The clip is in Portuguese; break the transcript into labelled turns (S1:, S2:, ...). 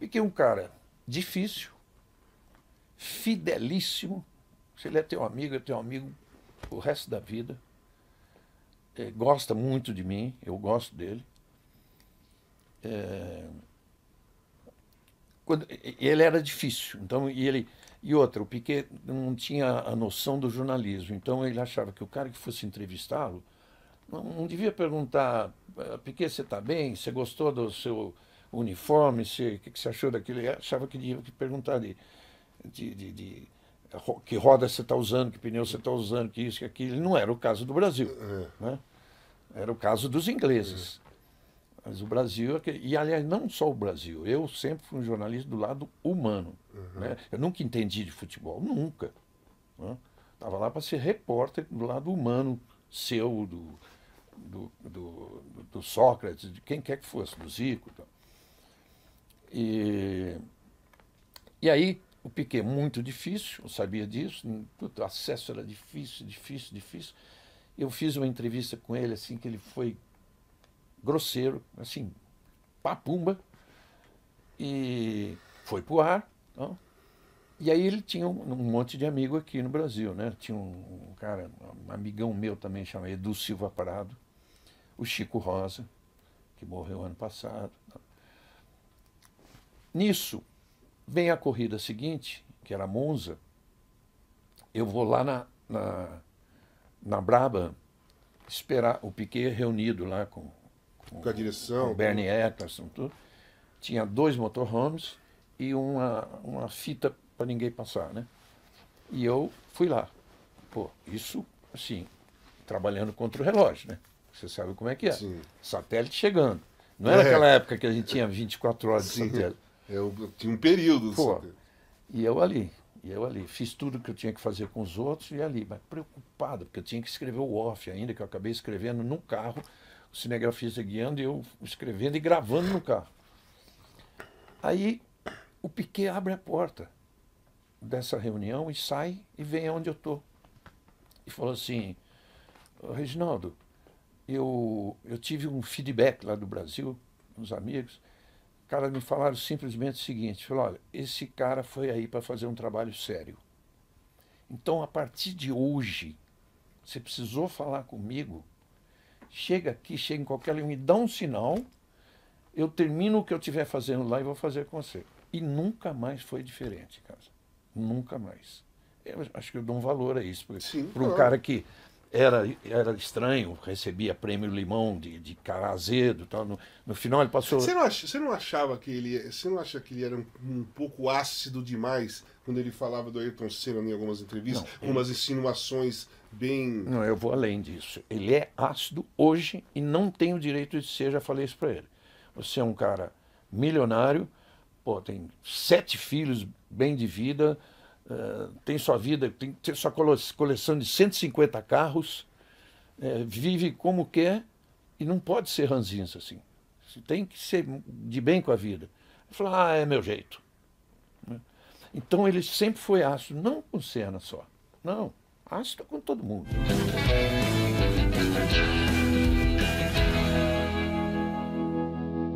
S1: Piquet é um cara difícil, fidelíssimo. Se ele é teu amigo, é teu amigo o resto da vida. Eh, gosta muito de mim, eu gosto dele. É... Quando... Ele era difícil, então e ele e outra, o Piquet não tinha a noção do jornalismo, então ele achava que o cara que fosse entrevistá-lo não, não devia perguntar, ah, Piquet, você está bem? Você gostou do seu uniforme, se, o que, que você achou daquilo. Eu achava que tinha que perguntar de, de, de, de que roda você está usando, que pneu você está usando, que isso, que aquilo. Não era o caso do Brasil. É. Né? Era o caso dos ingleses. É. Mas o Brasil, é e aliás, não só o Brasil, eu sempre fui um jornalista do lado humano. Uhum. Né? Eu nunca entendi de futebol, nunca. Estava né? lá para ser repórter do lado humano seu, do, do, do, do, Sócrates, de quem quer que fosse, do Zico. Tal. E, e aí, o Piquet, muito difícil, eu sabia disso, o acesso era difícil, difícil, difícil. Eu fiz uma entrevista com ele, assim, que ele foi grosseiro, assim, papumba, e foi pro ar. Então, e aí ele tinha um, um, monte de amigo aqui no Brasil, né? Tinha um, um cara, um amigão meu também, chamado Edu Silva Prado, o Chico Rosa, que morreu ano passado. Então, Nisso, vem a corrida seguinte, que era Monza. Eu vou lá na, na, na Braba esperar o Piquet reunido lá com, com, com a direção, com o Bernie Eccleston, tudo. Tinha dois motorhomes e uma, uma fita para ninguém passar, né? E eu fui lá. Pô, isso, assim, trabalhando contra o relógio, né? Você sabe como é que é. Sim. Satélite chegando. Não era é. aquela época que a gente tinha 24 horas de satélite. Eu, tinha um período. Pô, assim, E eu ali, e eu ali. Fiz tudo que eu tinha que fazer com os outros e ali, mas preocupado, porque eu tinha que escrever o off ainda, que eu acabei escrevendo num carro, o cinegrafista guiando e eu escrevendo e gravando no carro. Aí o Piquet abre a porta dessa reunião e sai e vem aonde eu estou. E falou assim, Reginaldo, eu, eu tive um feedback lá do Brasil, uns amigos, Cara, me falaram simplesmente o seguinte: falaram, olha, esse cara foi aí para fazer um trabalho sério. Então, a partir de hoje, você precisou falar comigo, chega aqui, chega em qualquer lugar, me dá um sinal, eu termino o que eu estiver fazendo lá e vou fazer com você. E nunca mais foi diferente, cara Nunca mais. Eu acho que eu dou um valor a isso. Para um cara que era, era estranho, recebia prêmio Limão de, de cara azedo tal. No, no final ele passou. Você não, ach, você não achava que ele. Você não acha que ele era um, um pouco ácido demais quando ele falava do Ayrton Senna em algumas entrevistas, não, algumas ele... insinuações bem. Não, eu vou além disso. Ele é ácido hoje e não tem o direito de ser, já falei isso para ele. Você é um cara milionário, pô, tem sete filhos bem de vida eh, tem sua vida, tem sua coleção de 150 carros, é, vive como quer e não pode ser ranzinza assim. Tem que ser de bem com a vida. ele falou ah, é meu jeito. Né. Então ele sempre foi ácido, não com Senna só. Não, ácido com todo mundo.